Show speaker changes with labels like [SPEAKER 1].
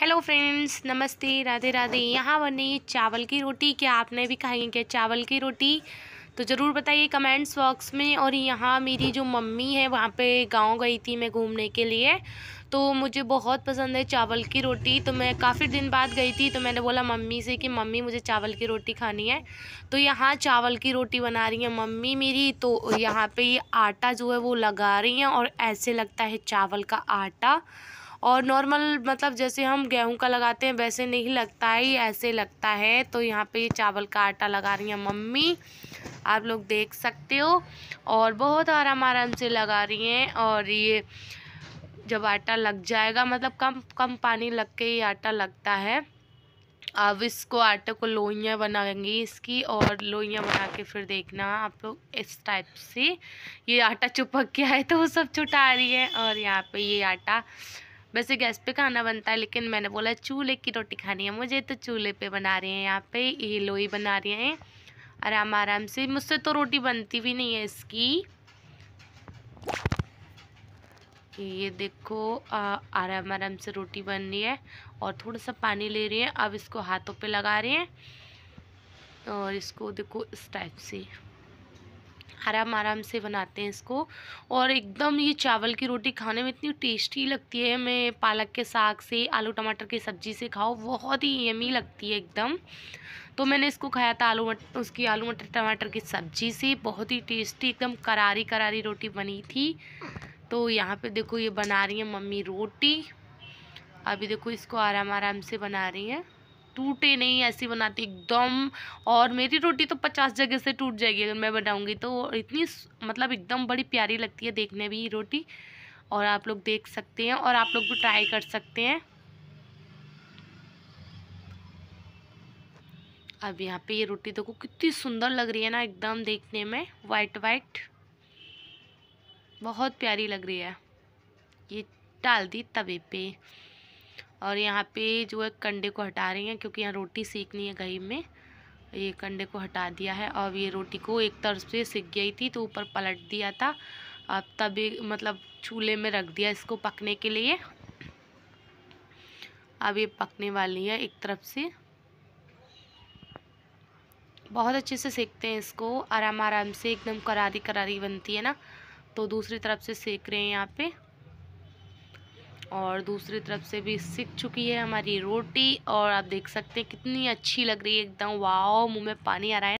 [SPEAKER 1] hello friends नमस्ते राधे राधे यहाँ बने चावल की रोटी क्या आपने भी खाई क्या चावल की रोटी तो ज़रूर बताइए कमेंट्स बॉक्स में और यहाँ मेरी जो मम्मी है वहाँ पे गांव गई थी मैं घूमने के लिए तो मुझे बहुत पसंद है चावल की रोटी तो मैं काफ़ी दिन बाद गई थी तो मैंने बोला मम्मी से कि मम्मी मुझे चावल की रोटी खानी है तो यहाँ चावल की रोटी बना रही हैं मम्मी मेरी तो यहाँ पर ये आटा जो है वो लगा रही हैं और ऐसे लगता है चावल का आटा और नॉर्मल मतलब जैसे हम गेहूं का लगाते हैं वैसे नहीं लगता है ऐसे लगता है तो यहाँ पे ये चावल का आटा लगा रही हैं मम्मी आप लोग देख सकते हो और बहुत आराम आराम से लगा रही हैं और ये जब आटा लग जाएगा मतलब कम कम पानी लग के ये आटा लगता है अब इसको आटे को लोइयाँ बनाएंगी इसकी और लोइयाँ बना के फिर देखना आप लोग इस टाइप से ये आटा चुपक गया है तो वो सब छुटा रही है और यहाँ पे ये आटा वैसे गैस पे खाना बनता है लेकिन मैंने बोला चूल्हे की रोटी खानी है मुझे तो चूल्हे पे बना रहे हैं यहाँ पे ये लोई बना रहे हैं आराम आराम से मुझसे तो रोटी बनती भी नहीं है इसकी ये देखो आराम आराम से रोटी बन रही है और थोड़ा सा पानी ले रही है अब इसको हाथों पे लगा रहे हैं और इसको देखो इस टाइप से आराम आराम से बनाते हैं इसको और एकदम ये चावल की रोटी खाने में इतनी टेस्टी लगती है मैं पालक के साग से आलू टमाटर की सब्ज़ी से खाओ बहुत ही यमी लगती है एकदम तो मैंने इसको खाया था आलू मट उसकी आलू मटर टमाटर की सब्ज़ी से बहुत ही टेस्टी एकदम करारी करारी रोटी बनी थी तो यहाँ पे देखो ये बना रही है मम्मी रोटी अभी देखो इसको आराम आराम से बना रही हैं टूटे नहीं ऐसी बनाती एकदम और मेरी रोटी तो पचास जगह से टूट जाएगी अगर मैं बनाऊँगी तो इतनी मतलब एकदम बड़ी प्यारी लगती है देखने भी रोटी और आप लोग देख सकते हैं और आप लोग भी ट्राई कर सकते हैं अब यहाँ पे ये रोटी देखो कितनी सुंदर लग रही है ना एकदम देखने में वाइट वाइट बहुत प्यारी लग रही है ये डाल दी तवे पे और यहाँ पे जो है कंडे को हटा रही हैं क्योंकि यहाँ रोटी सीखनी है गई में ये कंडे को हटा दिया है और ये रोटी को एक तरफ से सीख गई थी तो ऊपर पलट दिया था अब तभी मतलब चूल्हे में रख दिया इसको पकने के लिए अब ये पकने वाली है एक तरफ से बहुत अच्छे से सेकते हैं इसको आराम आराम से एकदम करारी करारी बनती है ना तो दूसरी तरफ से सेक रहे हैं यहाँ पे और दूसरी तरफ से भी सीख चुकी है हमारी रोटी और आप देख सकते हैं कितनी अच्छी लग रही है एकदम वाओ मुंह में पानी आ रहा है